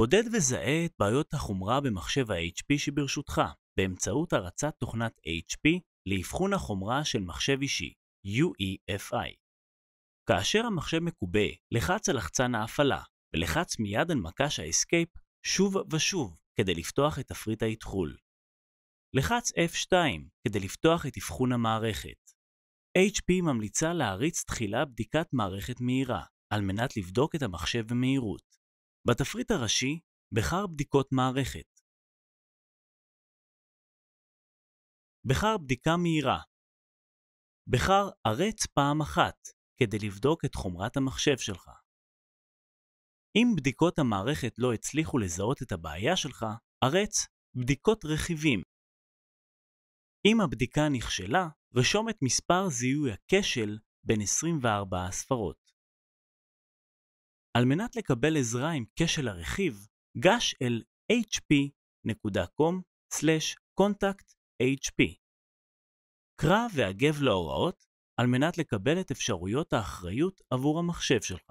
בודד וזהה את בעיות החומרה במחשב ה-HP שברשותך, באמצעות הרצת תוכנת HP לאבחון החומרה של מחשב אישי, UEFI. כאשר המחשב מקובה, לחץ על לחצן ההפעלה, ולחץ מיד על מקש ה-Escape שוב ושוב כדי לפתוח את תפריט האתחול. לחץ F2 כדי לפתוח את אבחון המערכת. HP ממליצה להריץ תחילה בדיקת מערכת מהירה, על מנת לבדוק את המחשב במהירות. בתפריט הראשי בחר בדיקות מערכת. בחר בדיקה מהירה. בחר ארץ פעם אחת כדי לבדוק את חומרת המחשב שלך. אם בדיקות המערכת לא הצליחו לזהות את הבעיה שלך, ארץ בדיקות רכיבים. אם הבדיקה נכשלה, רשום את מספר זיהוי הכשל בין 24 הספרות. על מנת לקבל עזרה עם כשל הרכיב, גש אל hp.com/contact/hp. קרא והגב להוראות על מנת לקבל את אפשרויות האחריות עבור המחשב שלך.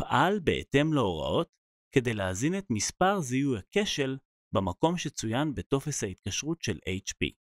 פעל בהתאם להוראות כדי להזין את מספר זיהוי הכשל במקום שצוין בטופס ההתקשרות של HP.